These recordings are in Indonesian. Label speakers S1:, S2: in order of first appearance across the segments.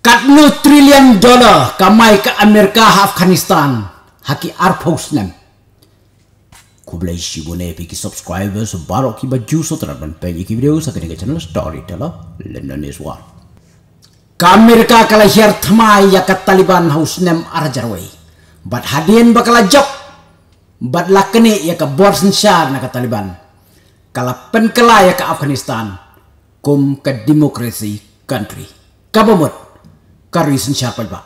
S1: 40 trillion dollar kamai ka Amerika Afghanistan haki arpos nem kublai shibone piki subscribers barok ki baju sotraban pe iki video sakene ke channel story tala London is war ka Amerika kala her thamai ya ka Taliban house nem arjarwai bat hadien bakala jok bat lakene ya ka borsen syar na ka Taliban kala penkala ya ka Afghanistan kum ka demokrasi country kabamut kari sin siapa ba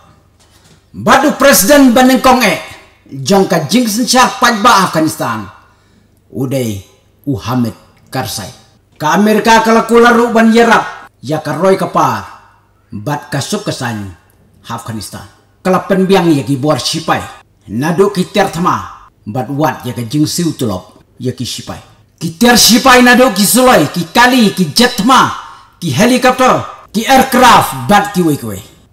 S1: badu presiden bandeng konge jongka jing sin siapa ba Afghanistan uday Uhamid Karzai ka Amerika kala kularu ban yerap ya karoy kapa bat kasuk kesan Afghanistan kala biang ya ki buar sipai nado kiter thama bat wat ya ka jing siu tulop ya ki sipai kiter sipai nado ki sulai ki kali ki jetma ki helikopter ki aircraft bat ki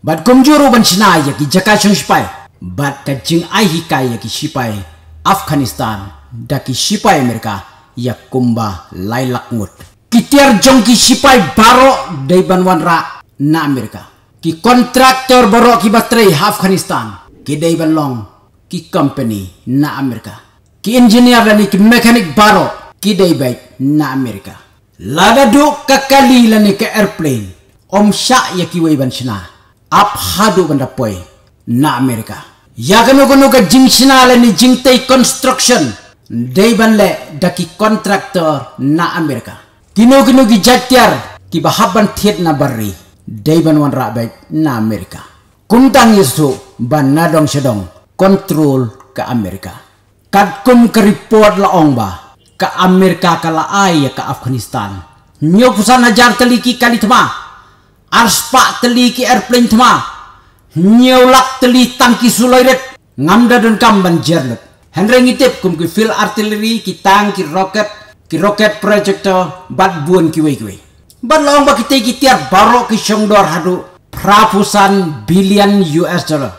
S1: Bat komjuro ban shina yaki jaka shun shipai. Bat ka jing ai hika yaki shipai Afghanistan daki shipai amerika yak kumba lailak ngut. Kitiar jong ki shipai baro dai banwan ra na Amerika. Ki kontraktor baro ki batrei Afghanistan. Ki dai ban long ki company na Amerika. Ki engineer dan ki mekanik baro ki dai baik na Amerika. Lada du kakali lani ke airplane. Om syak yaki wai ban shina ap hadu banda poi na amerika yagano gono ga jingsina le ni jingtei construction dei ban le daki contractor na amerika Kino gino gi jatiar ki bahaban thiet na barri dei ban wan rabe na amerika kuntang yesu ban na dong sedong kontrol ke amerika kad kum ke report la ong ba ke amerika kala ai ya ke afghanistan nyok sana jar teliki kali tma arspa teli ki airplane thma nyolak teli tangki sulairet ngamda dan kamban jerlet Henry ngitip kum ki fil artillery ki tang ki roket ki roket projector bat buan ki wei ki wei bat laong ba kita ki tiar baro ki shongdor hadu prapusan billion US dollar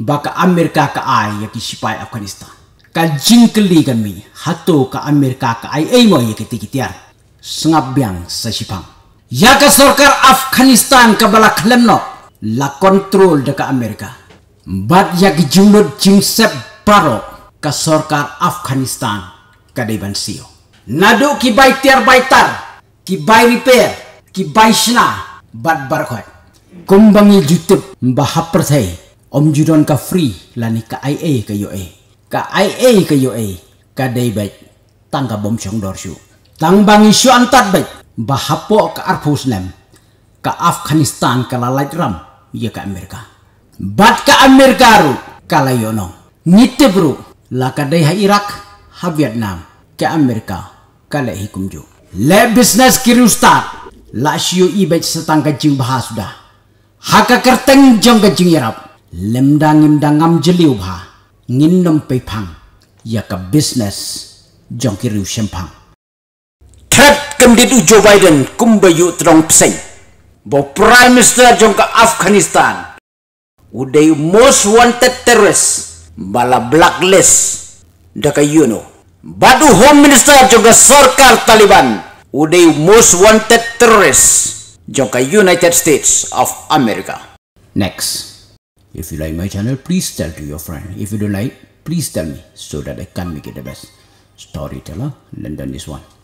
S1: baka Amerika ka ai ya ki sipai Afghanistan ka jingkeli kan mi hatu ka Amerika ka ai ai mo ya ki tiar sengap biang sa sipang Ya ke sorkar Afghanistan ke bala klemno la kontrol deka Amerika. Bat ya ke jumlah jimsep baro ke sorkar Afghanistan ke Deban Sio. Nadu ki bay tiar bai tar, ki bay repair, ki bay shna bat barakhoi. Kumbangi jutip mbah haper say, om judon ka free lani ka IA ke UA. Ka IA ke UA, ka day bai tangka bom syong dorsu. Tangbangi syu antat bai. bahapo ke ka arpusnem ka afghanistan ka lalaj ram ye ya ka amerika bat ka amerika ru kala yono nitte bru la ka irak ha vietnam ka amerika kala hikum jo le business ki rustat la shio ibej setang kajing jing sudah haka kerteng jong kajing irap, yarap lemdang imdangam jeliu bah ngin nom pe pang, ya ka business jong ki ru shempang Kemudian ditu Joe Biden kumba yu pesen bahwa prime minister jangka ka Afghanistan uday most wanted terrorist bala blacklist daka yuno badu home minister jong ka sarkar Taliban uday most wanted terrorist jangka United States of America next if you like my channel please tell to your friend if you don't like please tell me so that I can make it the best storyteller London this one